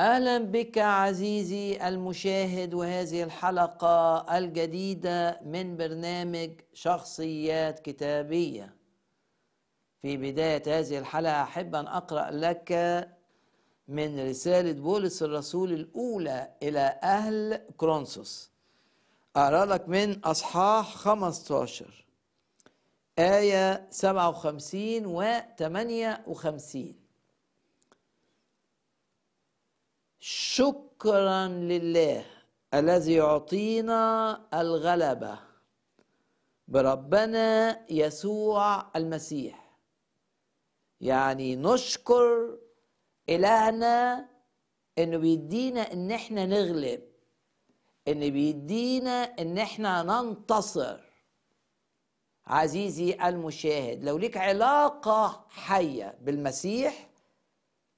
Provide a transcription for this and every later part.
اهلا بك عزيزي المشاهد وهذه الحلقه الجديده من برنامج شخصيات كتابيه في بدايه هذه الحلقه احب ان اقرا لك من رساله بولس الرسول الاولى الى اهل كرونسوس اقرا لك من اصحاح 15 ايه 57 و 58 شكرا لله الذي يعطينا الغلبة بربنا يسوع المسيح يعني نشكر إلهنا إنه بيدينا إن إحنا نغلب إن بيدينا إن إحنا ننتصر عزيزي المشاهد لو ليك علاقة حية بالمسيح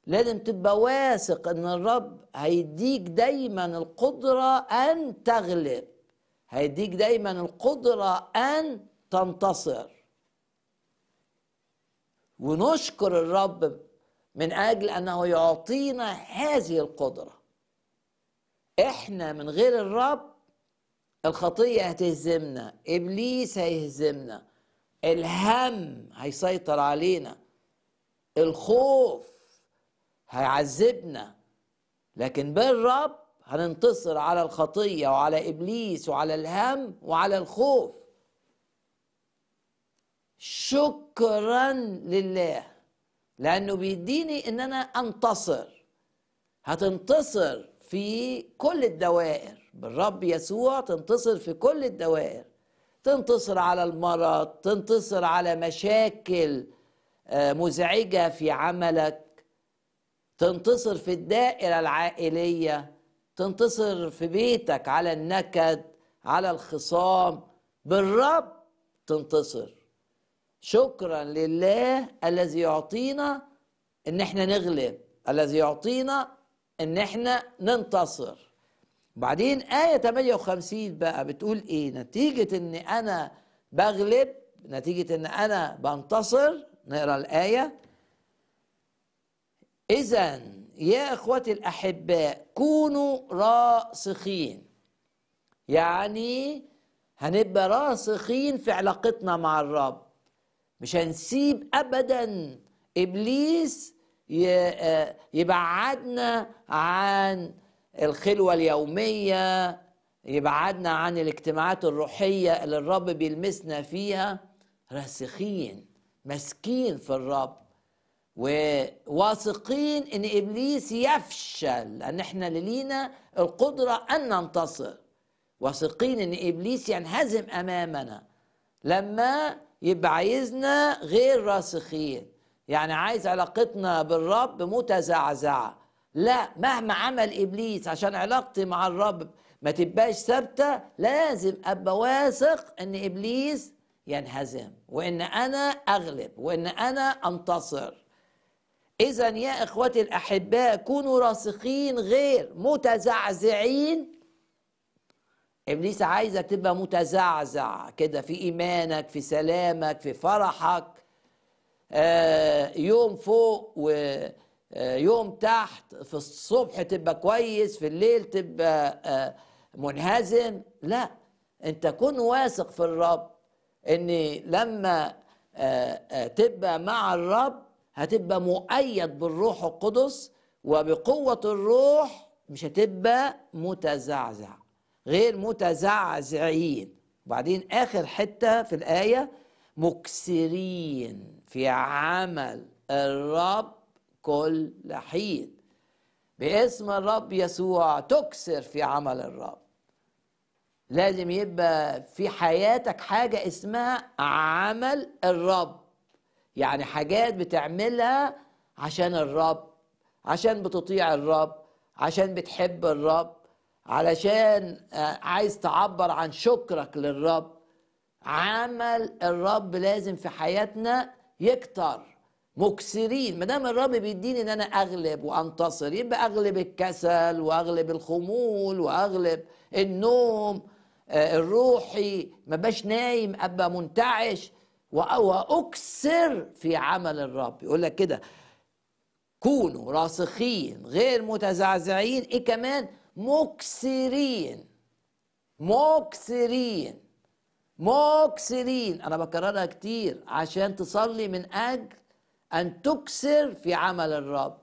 لازم تبقى واثق ان الرب هيديك دايما القدره ان تغلب هيديك دايما القدره ان تنتصر ونشكر الرب من اجل انه يعطينا هذه القدره احنا من غير الرب الخطيه هتهزمنا ابليس هيهزمنا الهم هيسيطر علينا الخوف هيعذبنا لكن بالرب هننتصر على الخطيه وعلى ابليس وعلى الهم وعلى الخوف شكرا لله لانه بيديني ان انا انتصر هتنتصر في كل الدوائر بالرب يسوع تنتصر في كل الدوائر تنتصر على المرض تنتصر على مشاكل آه، مزعجه في عملك تنتصر في الدائرة العائلية تنتصر في بيتك على النكد على الخصام بالرب تنتصر شكرا لله الذي يعطينا ان احنا نغلب الذي يعطينا ان احنا ننتصر بعدين آية 58 بقى بتقول ايه نتيجة ان انا بغلب نتيجة ان انا بنتصر نقرا الآية إذا يا إخوتي الأحباء كونوا راسخين يعني هنبقى راسخين في علاقتنا مع الرب مش هنسيب أبدا إبليس آه، يبعدنا عن الخلوة اليومية يبعدنا عن الاجتماعات الروحية اللي الرب بيلمسنا فيها راسخين ماسكين في الرب وواثقين ان ابليس يفشل لان احنا اللي لينا القدره ان ننتصر واثقين ان ابليس ينهزم امامنا لما يبقى عايزنا غير راسخين يعني عايز علاقتنا بالرب متزعزعه لا مهما عمل ابليس عشان علاقتي مع الرب ما تبقاش ثابته لازم ابقى واثق ان ابليس ينهزم وان انا اغلب وان انا انتصر إذا يا إخوتي الأحباء كونوا راسخين غير متزعزعين إبليس عايزك تبقى متزعزع كده في إيمانك في سلامك في فرحك آه، يوم فوق ويوم آه، تحت في الصبح تبقى كويس في الليل تبقى آه، منهزم لا أنت كن واثق في الرب إن لما تبقى مع الرب هتبقى مؤيد بالروح القدس وبقوة الروح مش هتبقى متزعزع غير متزعزعين وبعدين آخر حتة في الآية مكسرين في عمل الرب كل حين باسم الرب يسوع تكسر في عمل الرب لازم يبقى في حياتك حاجة اسمها عمل الرب يعني حاجات بتعملها عشان الرب عشان بتطيع الرب عشان بتحب الرب علشان آه، عايز تعبر عن شكرك للرب عمل الرب لازم في حياتنا يكتر مكسرين ما دام الرب بيديني ان انا اغلب وانتصر يبقى اغلب الكسل واغلب الخمول واغلب النوم آه، الروحي ما باش نايم ابقى منتعش واكثر في عمل الرب يقول لك كده كونوا راسخين غير متزعزعين ايه كمان مكسرين مكسرين مكسرين انا بكررها كتير عشان تصلي من اجل ان تكسر في عمل الرب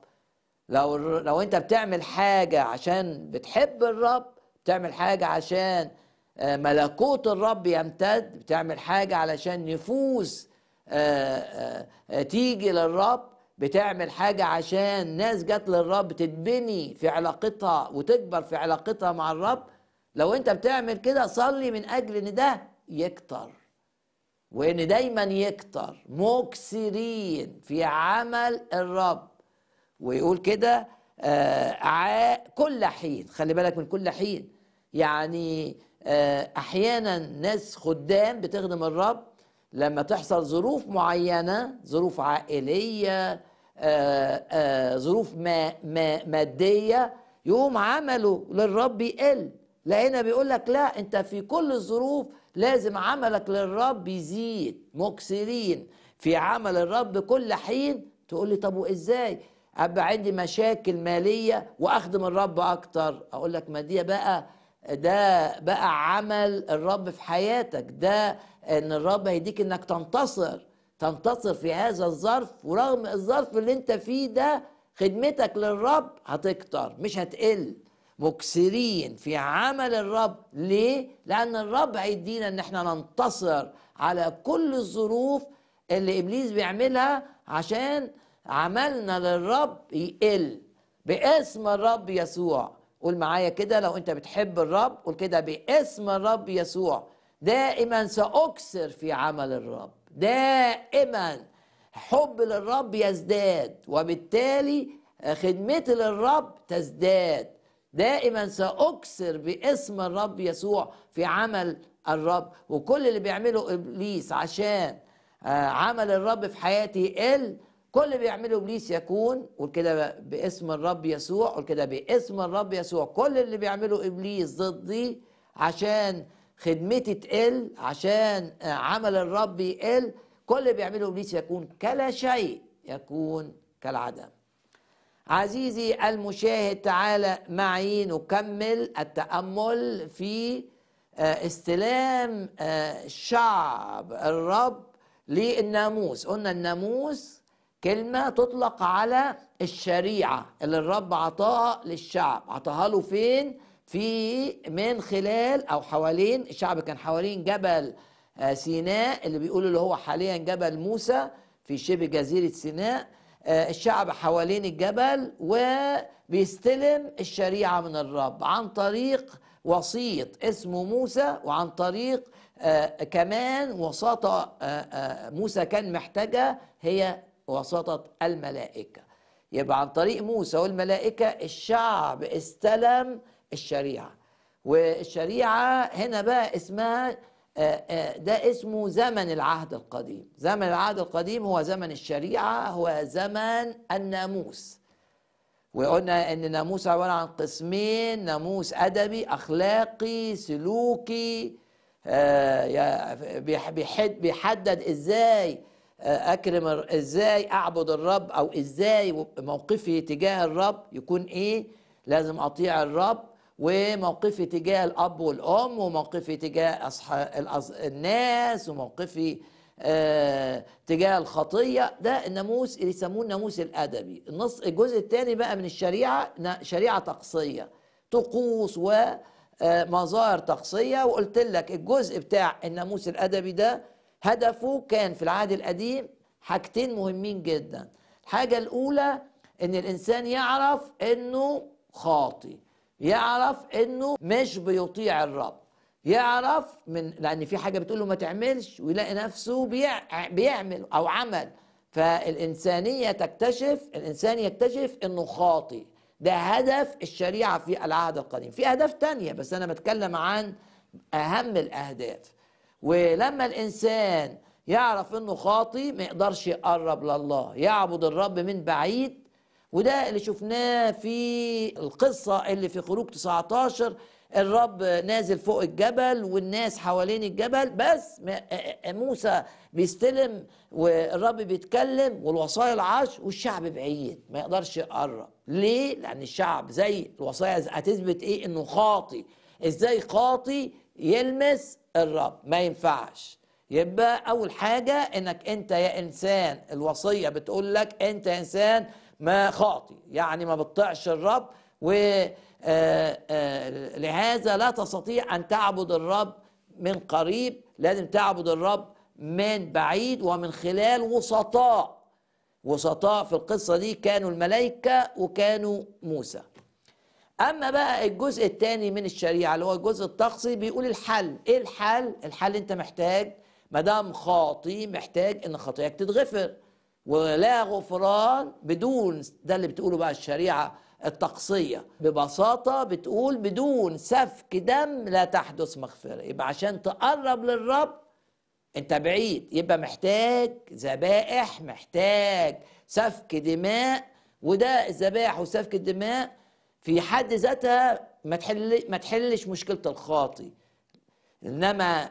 لو لو انت بتعمل حاجه عشان بتحب الرب بتعمل حاجه عشان آه، ملكوت الرب يمتد بتعمل حاجة علشان نفوس آه، آه، تيجي للرب بتعمل حاجة عشان ناس جت للرب تتبني في علاقتها وتكبر في علاقتها مع الرب لو انت بتعمل كده صلي من أجل إن ده يكتر وإن دايما يكتر مكسرين في عمل الرب ويقول كده كل حين خلي بالك من كل حين يعني آه، احيانا ناس خدام بتخدم الرب لما تحصل ظروف معينه ظروف عائليه آه، آه، ظروف ما ما ماديه يقوم عمله للرب يقل لقينا بيقول لك لا انت في كل الظروف لازم عملك للرب يزيد مكسرين في عمل الرب كل حين تقول لي طب وازاي ابقى عندي مشاكل ماليه واخدم الرب اكتر اقول لك ما دي بقى ده بقى عمل الرب في حياتك ده ان الرب هيديك انك تنتصر تنتصر في هذا الظرف ورغم الظرف اللي انت فيه ده خدمتك للرب هتكتر مش هتقل مكسرين في عمل الرب ليه؟ لأن الرب هيدينا إن احنا ننتصر على كل الظروف اللي إبليس بيعملها عشان عملنا للرب يقل باسم الرب يسوع قول معايا كده لو انت بتحب الرب قول كده باسم الرب يسوع دائما ساكثر في عمل الرب دائما حب للرب يزداد وبالتالي خدمتي للرب تزداد دائما ساكثر باسم الرب يسوع في عمل الرب وكل اللي بيعمله ابليس عشان آه، عمل الرب في حياتي يقل كل اللي بيعمله ابليس يكون قول كده باسم الرب يسوع قول كده باسم الرب يسوع كل اللي بيعمله ابليس ضدي عشان خدمتي تقل عشان عمل الرب يقل كل اللي بيعمله ابليس يكون كلا شيء يكون كالعدم عزيزي المشاهد تعالى معي نكمل التامل في آه، استلام آه، شعب الرب للناموس قلنا الناموس كلمة تطلق على الشريعة اللي الرب عطاها للشعب عطاها له فين في من خلال أو حوالين الشعب كان حوالين جبل آه، سيناء اللي بيقولوا اللي هو حاليا جبل موسى في شبه جزيرة سيناء آه، الشعب حوالين الجبل وبيستلم الشريعة من الرب عن طريق وسيط اسمه موسى وعن طريق آه، كمان وساطة موسى كان محتاجها هي بواسطة الملائكة يبقى عن طريق موسى والملائكة الشعب استلم الشريعة والشريعة هنا بقى اسمها آه، آه، ده اسمه زمن العهد القديم زمن العهد القديم هو زمن الشريعة هو زمن الناموس وقلنا ان الناموس عباره عن قسمين ناموس ادبي اخلاقي سلوكي آه، بيحدد ازاي اكرم ازاي اعبد الرب او ازاي موقفي تجاه الرب يكون ايه لازم اطيع الرب وموقفي تجاه الاب والام وموقفي تجاه أصحاب الناس وموقفي آه تجاه الخطيه ده الناموس اللي يسموه الناموس الادبي النص الجزء الثاني بقى من الشريعه شريعه تقصيه طقوس ومظاهر آه، طقسيه تقصيه وقلت لك الجزء بتاع الناموس الادبي ده هدفه كان في العهد القديم حاجتين مهمين جدا الحاجة الأولى إن الإنسان يعرف إنه خاطي يعرف إنه مش بيطيع الرب يعرف من لأن في حاجة بتقول له ما تعملش ويلاقي نفسه بيع... بيعمل أو عمل فالإنسانية تكتشف الإنسان يكتشف إنه خاطي ده هدف الشريعة في العهد القديم في أهداف تانية بس أنا بتكلم عن أهم الأهداف ولما الانسان يعرف انه خاطي ما يقدرش يقرب لله يعبد الرب من بعيد وده اللي شفناه في القصة اللي في خروج 19 الرب نازل فوق الجبل والناس حوالين الجبل بس موسى بيستلم والرب بيتكلم والوصايا العشر والشعب بعيد ما يقدرش يقرب ليه؟ لأن الشعب زي الوصايا هتثبت إيه؟ إنه خاطي إزاي خاطي يلمس الرب ما ينفعش يبقى اول حاجه انك انت يا انسان الوصيه بتقول لك انت يا انسان ما خاطي يعني ما بتطيعش الرب و آه، آه، لهذا لا تستطيع ان تعبد الرب من قريب لازم تعبد الرب من بعيد ومن خلال وسطاء وسطاء في القصه دي كانوا الملائكه وكانوا موسى اما بقى الجزء الثاني من الشريعه اللي هو الجزء الطقسي بيقول الحل ايه الحل الحل انت محتاج ما دام خاطي محتاج ان خطاياك تتغفر ولا غفران بدون ده اللي بتقوله بقى الشريعه التقصيه ببساطه بتقول بدون سفك دم لا تحدث مغفره يبقى عشان تقرب للرب انت بعيد يبقى محتاج ذبائح محتاج سفك دماء وده الذبائح وسفك الدماء في حد ذاتها ما تحل ما تحلش مشكله الخاطي انما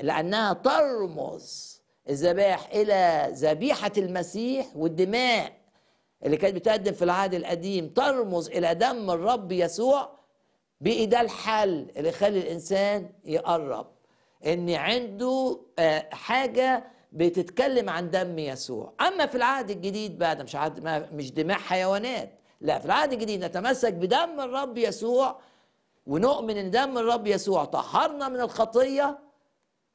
لانها ترمز الذبائح الى ذبيحه المسيح والدماء اللي كانت بتقدم في العهد القديم ترمز الى دم الرب يسوع بقي ده الحل اللي يخلي الانسان يقرب ان عنده حاجه بتتكلم عن دم يسوع اما في العهد الجديد بقى ده مش عهد مش دماء حيوانات لا في العهد الجديد نتمسك بدم الرب يسوع ونؤمن ان دم الرب يسوع طهرنا من الخطيه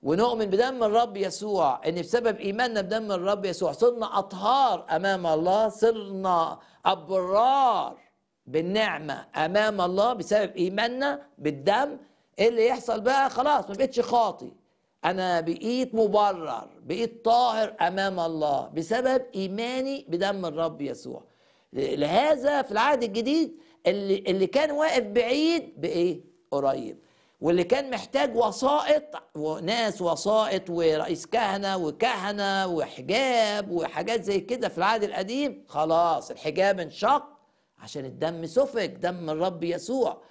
ونؤمن بدم الرب يسوع ان بسبب ايماننا بدم الرب يسوع صرنا اطهار امام الله صرنا ابرار بالنعمه امام الله بسبب ايماننا بالدم ايه اللي يحصل بقى خلاص ما بقتش خاطي انا بقيت مبرر بقيت طاهر امام الله بسبب ايماني بدم الرب يسوع لهذا في العهد الجديد اللي اللي كان واقف بعيد بايه؟ قريب واللي كان محتاج وسائط وناس وسائط ورئيس كهنه وكهنه وحجاب وحاجات زي كده في العهد القديم خلاص الحجاب انشق عشان الدم سفك دم الرب يسوع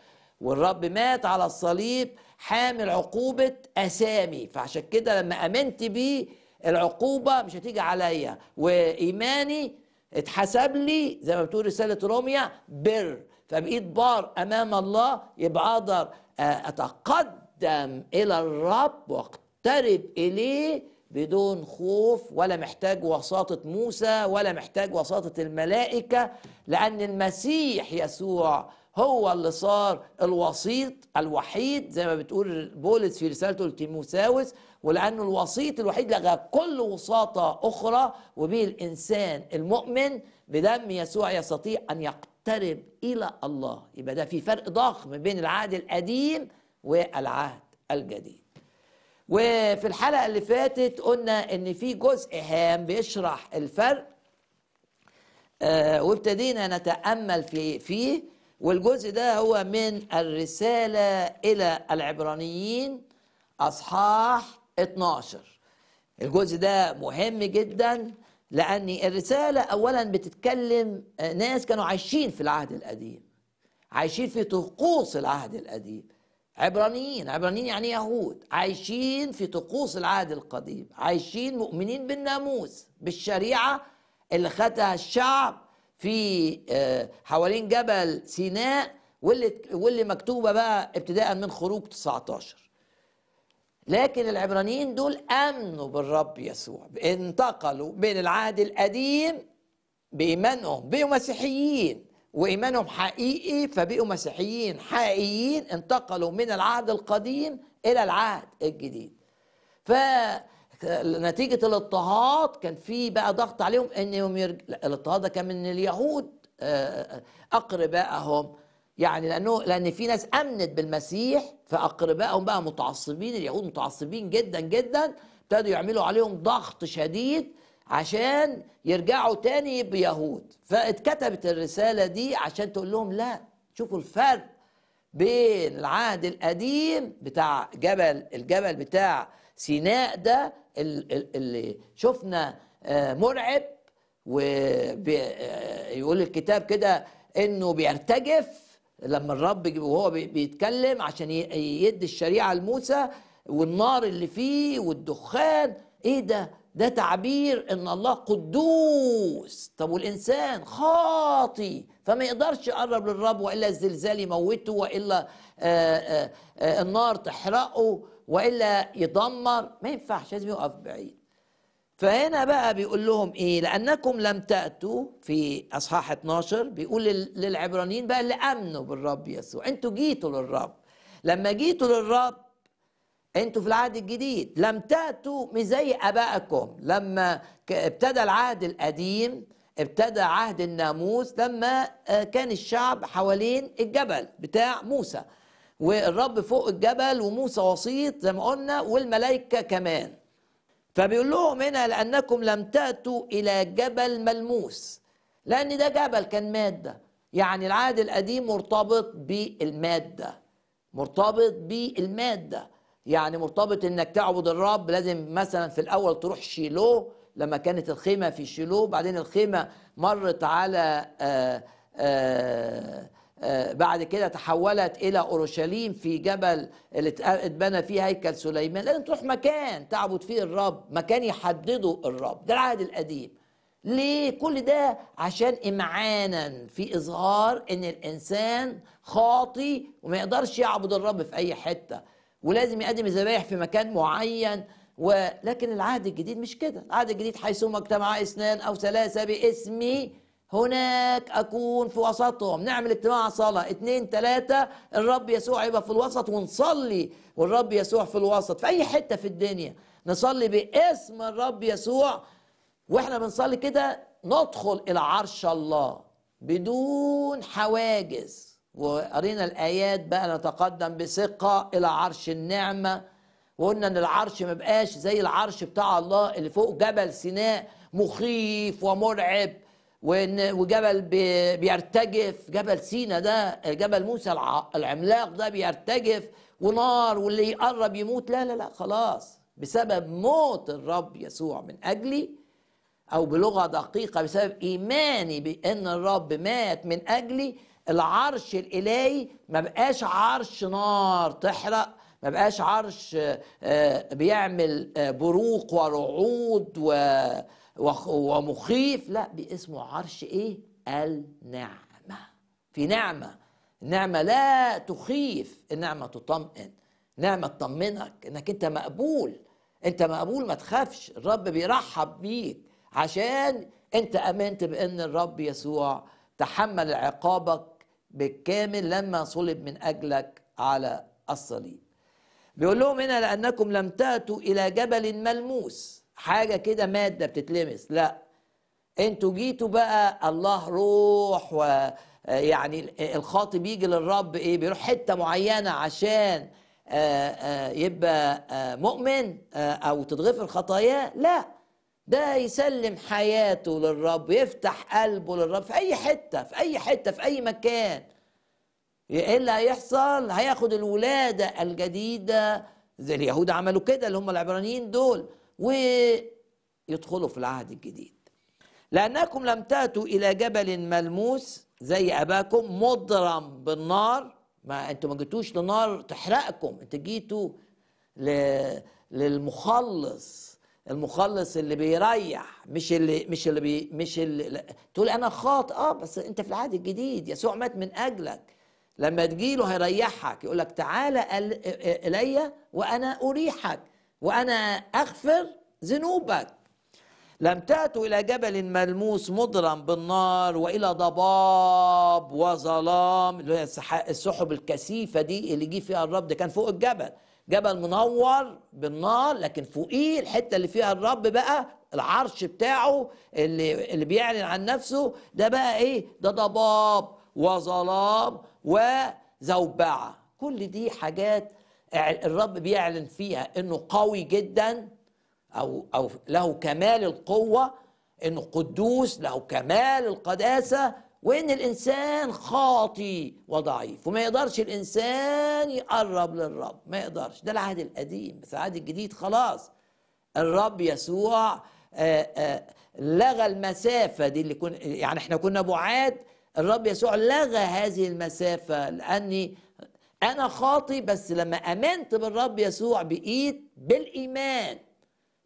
والرب مات على الصليب حامل عقوبة أسامي فعشان كده لما أمنت بيه العقوبة مش هتيجي عليا وإيماني اتحسب لي زي ما بتقول رسالة روميا بر فبقيت بار أمام الله يبقى أقدر آه، أتقدم إلى الرب وأقترب إليه بدون خوف ولا محتاج وساطة موسى ولا محتاج وساطة الملائكة لأن المسيح يسوع هو اللي صار الوسيط الوحيد زي ما بتقول بولس في رسالته لتيموساوس ولأنه الوسيط الوحيد لغى كل وساطة أخرى وبه الإنسان المؤمن بدم يسوع يستطيع أن يقترب إلى الله يبقى ده في فرق ضخم بين العهد القديم والعهد الجديد وفي الحلقة اللي فاتت قلنا إن في جزء هام بيشرح الفرق آه وابتدينا نتأمل في فيه والجزء ده هو من الرسالة إلى العبرانيين أصحاح 12 الجزء ده مهم جدا لأن الرسالة أولا بتتكلم آه، ناس كانوا عايشين في العهد القديم عايشين في طقوس العهد القديم عبرانيين عبرانيين يعني يهود عايشين في طقوس العهد القديم عايشين مؤمنين بالناموس بالشريعة اللي خدها الشعب في آه، حوالين جبل سيناء واللي واللي مكتوبه بقى ابتداء من خروج 19 لكن العبرانيين دول امنوا بالرب يسوع انتقلوا من العهد القديم بايمانهم بقوا مسيحيين وايمانهم حقيقي فبقوا مسيحيين حقيقيين انتقلوا من العهد القديم الى العهد الجديد ف نتيجة الاضطهاد كان في بقى ضغط عليهم انهم يرج... الاضطهاد ده كان من اليهود آه، آه، اقربائهم يعني لانه لان في ناس امنت بالمسيح فاقربائهم بقى متعصبين اليهود متعصبين جدا جدا ابتدوا يعملوا عليهم ضغط شديد عشان يرجعوا تاني يبقوا يهود فاتكتبت الرساله دي عشان تقول لهم لا شوفوا الفرق بين العهد القديم بتاع جبل الجبل بتاع سيناء ده اللي شفنا آه، مرعب ويقول آه، الكتاب كده انه بيرتجف لما الرب وهو بيتكلم عشان يدي الشريعه لموسى والنار اللي فيه والدخان ايه ده ده تعبير ان الله قدوس طب والانسان خاطي فما يقدرش يقرب للرب والا الزلزال يموته والا آآ آه، آآ آه، آه، النار تحرقه والا يدمر ما ينفعش لازم يقف بعيد فهنا بقى بيقول لهم ايه لانكم لم تاتوا في اصحاح 12 بيقول للعبرانيين بقى اللي امنوا بالرب يسوع انتوا جيتوا للرب لما جيتوا للرب انتوا في العهد الجديد لم تاتوا مش زي ابائكم لما ابتدى العهد القديم ابتدى عهد الناموس لما آه، كان الشعب حوالين الجبل بتاع موسى والرب فوق الجبل وموسى وسيط زي ما قلنا والملائكه كمان فبيقول لهم هنا لأنكم لم تأتوا إلى جبل ملموس لأن ده جبل كان مادة يعني العهد القديم مرتبط بالمادة مرتبط بالمادة يعني مرتبط انك تعبد الرب لازم مثلا في الاول تروح شيلو لما كانت الخيمة في شيلو بعدين الخيمة مرت على آآ آه، آآ آه، آه، بعد كده تحولت الى اورشليم في جبل اللي اتبنى فيه هيكل سليمان لازم تروح مكان تعبد فيه الرب مكان يحدده الرب ده العهد القديم ليه كل ده عشان امعانا في اظهار ان الانسان خاطي وما يقدرش يعبد الرب في اي حته ولازم يقدم الذبائح في مكان معين ولكن العهد الجديد مش كده العهد الجديد حيثما اجتمع اثنان او ثلاثه باسمي هناك أكون في وسطهم نعمل اجتماع صلاة اتنين تلاتة الرب يسوع يبقى في الوسط ونصلي والرب يسوع في الوسط في أي حتة في الدنيا نصلي باسم الرب يسوع واحنا بنصلي كده ندخل إلى عرش الله بدون حواجز وقرينا الآيات بقى نتقدم بثقة إلى عرش النعمة وقلنا إن العرش مبقاش زي العرش بتاع الله اللي فوق جبل سيناء مخيف ومرعب وجبل بيرتجف جبل سينا ده جبل موسى العملاق ده بيرتجف ونار واللي يقرب يموت لا لا لا خلاص بسبب موت الرب يسوع من اجلي او بلغه دقيقه بسبب ايماني بان الرب مات من اجلي العرش الالهي ما بقاش عرش نار تحرق ما بقاش عرش آه، بيعمل آه، بروق ورعود و ومخيف لا باسمه عرش ايه النعمه في نعمه نعمه لا تخيف النعمه تطمئن نعمه تطمنك انك انت مقبول انت مقبول ما تخافش الرب بيرحب بيك عشان انت امنت بان الرب يسوع تحمل عقابك بالكامل لما صلب من اجلك على الصليب بيقول لهم هنا لانكم لم تاتوا الى جبل ملموس حاجه كده ماده بتتلمس لا انتوا جيتوا بقى الله روح و يعني الخاطب يجي للرب ايه بيروح حته معينه عشان آه، آه، يبقى آه، مؤمن او تتغفر خطاياه لا ده يسلم حياته للرب يفتح قلبه للرب في اي حته في اي حته في اي مكان ايه اللي هيحصل هياخد الولاده الجديده زي اليهود عملوا كده اللي هم العبرانيين دول ويدخلوا في العهد الجديد لأنكم لم تأتوا إلى جبل ملموس زي أباكم مضرم بالنار ما أنتوا ما جيتوش لنار تحرقكم أنتوا جيتوا ل... للمخلص المخلص اللي بيريح مش اللي مش اللي بي مش اللي تقول انا خاطئ اه بس انت في العهد الجديد يسوع مات من اجلك لما تجيله هيريحك يقول لك تعالى الي وانا اريحك وأنا أغفر ذنوبك لم تأتوا إلى جبل ملموس مضرم بالنار وإلى ضباب وظلام اللي هي السحب الكثيفة دي اللي جه فيها الرب ده كان فوق الجبل جبل منور بالنار لكن فوقيه الحتة اللي فيها الرب بقى العرش بتاعه اللي, اللي بيعلن عن نفسه ده بقى إيه ده ضباب وظلام وزوبعة كل دي حاجات الرب بيعلن فيها انه قوي جدا او او له كمال القوه انه قدوس له كمال القداسه وان الانسان خاطي وضعيف وما يقدرش الانسان يقرب للرب ما يقدرش ده العهد القديم بس العهد الجديد خلاص الرب يسوع آآ آه، آآ آه، لغى المسافه دي اللي كن يعني احنا كنا بعاد الرب يسوع لغى هذه المسافه لاني انا خاطي بس لما امنت بالرب يسوع بايد بالايمان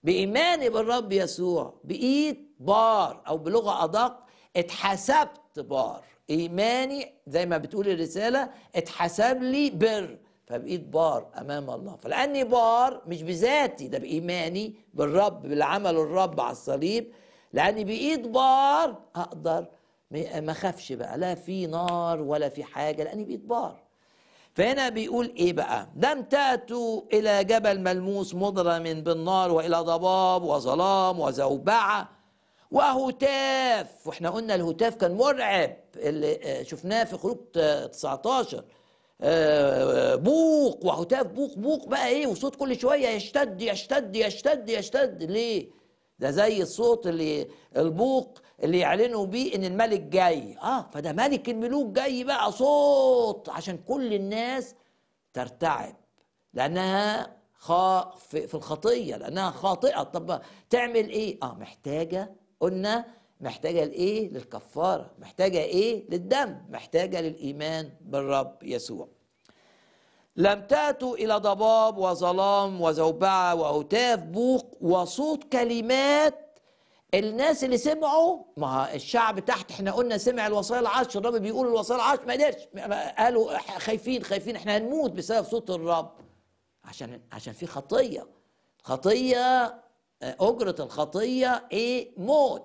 بايماني بالرب يسوع بايد بار او بلغه ادق اتحسبت بار ايماني زي ما بتقول الرساله اتحسب لي بر فبقيت بار امام الله فلاني بار مش بذاتي ده بايماني بالرب بالعمل الرب على الصليب لاني بايد بار اقدر ما اخافش بقى لا في نار ولا في حاجه لاني بايد بار فهنا بيقول ايه بقى لم تأتوا الى جبل ملموس مضرم بالنار والى ضباب وظلام وزوبعة وهتاف واحنا قلنا الهتاف كان مرعب اللي آه، شفناه في خروج 19 آه، بوق وهتاف بوق بوق بقى ايه وصوت كل شويه يشتد يشتد يشتد يشتد ليه ده زي الصوت اللي البوق اللي يعلنوا بيه ان الملك جاي اه فده ملك الملوك جاي بقى صوت عشان كل الناس ترتعب لانها خا في الخطيه لانها خاطئه طب تعمل ايه اه محتاجه قلنا محتاجه لايه للكفاره محتاجه ايه للدم محتاجه للايمان بالرب يسوع لم تأتوا إلى ضباب وظلام وزوبعة وأوتاف بوق وصوت كلمات الناس اللي سمعوا ما الشعب تحت احنا قلنا سمع الوصايا العشر الرب بيقول الوصايا العشر ما قدرش قالوا خايفين خايفين احنا هنموت بسبب صوت الرب عشان عشان في خطيه خطيه آه، اجره الخطيه ايه موت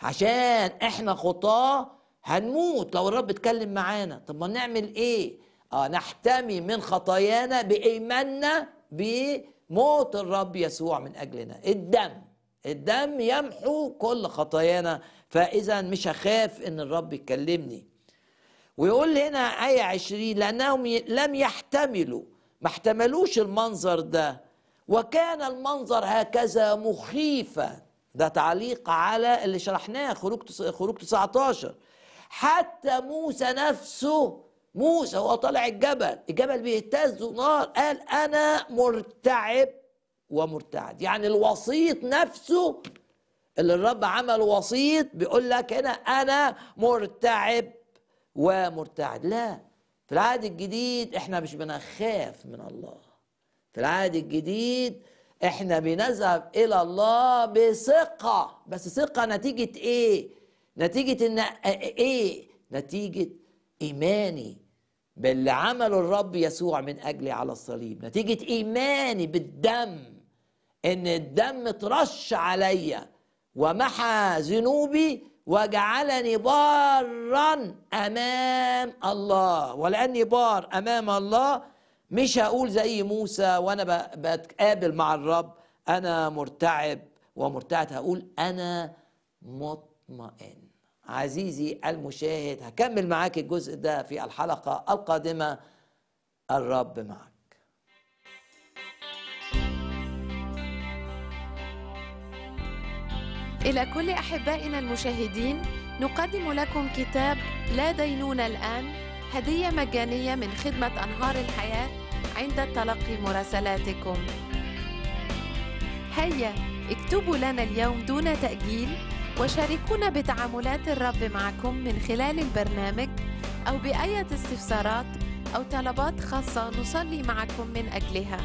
عشان احنا خطاه هنموت لو الرب اتكلم معانا طب ما نعمل ايه اه نحتمي من خطايانا بايماننا بموت الرب يسوع من اجلنا الدم الدم يمحو كل خطايانا فإذا مش هخاف إن الرب يكلمني ويقول هنا آية عشرين لأنهم لم يحتملوا ما احتملوش المنظر ده وكان المنظر هكذا مخيفا ده تعليق على اللي شرحناه خروج خروج 19 حتى موسى نفسه موسى وهو طالع الجبل الجبل بيهتز نار قال انا مرتعب ومرتعد يعني الوسيط نفسه اللي الرب عمل وسيط بيقول لك هنا انا مرتعب ومرتعد لا في العهد الجديد احنا مش بنخاف من الله في العهد الجديد احنا بنذهب الى الله بثقه بس ثقه نتيجه ايه نتيجه ان ايه نتيجه ايماني باللي عمله الرب يسوع من اجلي على الصليب نتيجه ايماني بالدم ان الدم ترش عليا ومحى ذنوبي وجعلني بارا امام الله ولاني بار امام الله مش هقول زي موسى وانا بتقابل مع الرب انا مرتعب ومرتعد هقول انا مطمئن عزيزي المشاهد هكمل معاك الجزء ده في الحلقه القادمه الرب معك إلى كل أحبائنا المشاهدين نقدم لكم كتاب لا دينون الآن هدية مجانية من خدمة أنهار الحياة عند تلقي مراسلاتكم هيا اكتبوا لنا اليوم دون تأجيل وشاركونا بتعاملات الرب معكم من خلال البرنامج أو بأية استفسارات أو طلبات خاصة نصلي معكم من أجلها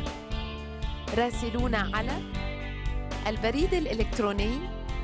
راسلونا على البريد الإلكتروني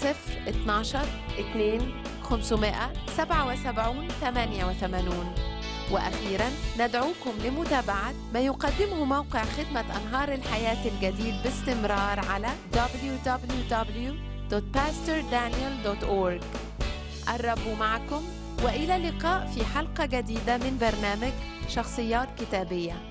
صفر سبعة 2 577 88 وأخيرا ندعوكم لمتابعة ما يقدمه موقع خدمة أنهار الحياة الجديد باستمرار على www.pastordaniel.org الرب معكم وإلى اللقاء في حلقة جديدة من برنامج شخصيات كتابيه